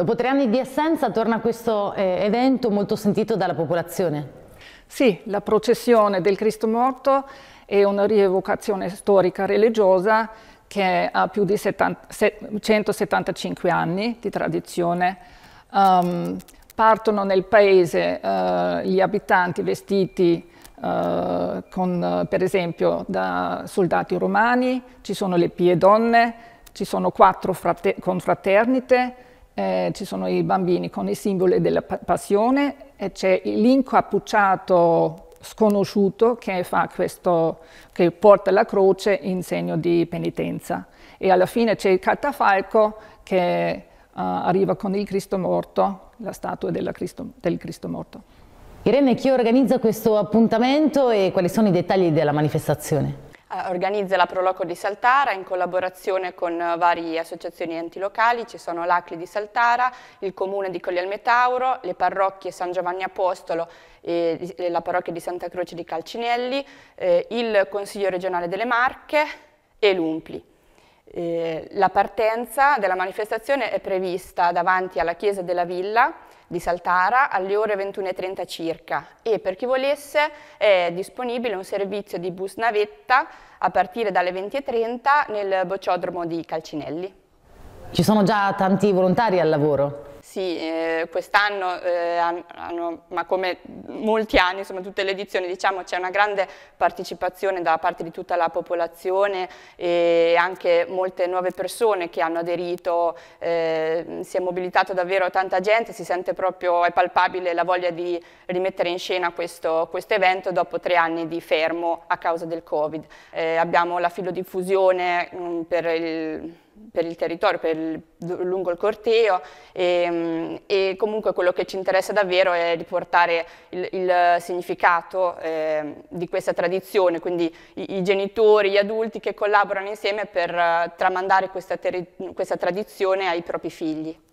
Dopo tre anni di assenza torna questo eh, evento molto sentito dalla popolazione. Sì, la processione del Cristo morto è una rievocazione storica religiosa che ha più di 70, 175 anni di tradizione. Um, partono nel paese uh, gli abitanti vestiti uh, con, uh, per esempio, da soldati romani, ci sono le pie donne, ci sono quattro confraternite, eh, ci sono i bambini con i simboli della passione e c'è l'incappucciato sconosciuto che, questo, che, porta la croce in segno di penitenza. E alla fine c'è il catafalco che uh, arriva con il Cristo morto, la statua Cristo, del Cristo morto. Irene, chi organizza questo appuntamento e quali sono i dettagli della manifestazione? Eh, organizza la Proloco di Saltara in collaborazione con eh, varie associazioni antilocali, ci sono l'ACLI di Saltara, il Comune di Colli Metauro, le parrocchie San Giovanni Apostolo e la parrocchia di Santa Croce di Calcinelli, eh, il Consiglio regionale delle Marche e l'Umpli. Eh, la partenza della manifestazione è prevista davanti alla chiesa della villa di Saltara alle ore 21.30 circa e per chi volesse è disponibile un servizio di bus navetta a partire dalle 20.30 nel bocciodromo di Calcinelli. Ci sono già tanti volontari al lavoro? Sì, eh, quest'anno, eh, ma come molti anni, insomma tutte le edizioni, diciamo c'è una grande partecipazione da parte di tutta la popolazione e anche molte nuove persone che hanno aderito, eh, si è mobilitato davvero tanta gente, si sente proprio, è palpabile la voglia di rimettere in scena questo, questo evento dopo tre anni di fermo a causa del Covid. Eh, abbiamo la filodiffusione mh, mm, per il per il territorio, per il, lungo il corteo e, ehm, e, comunque quello che ci interessa davvero è riportare il, il significato eh, di questa tradizione, quindi i, i, genitori, gli adulti che collaborano insieme per eh, tramandare questa, questa tradizione ai propri figli.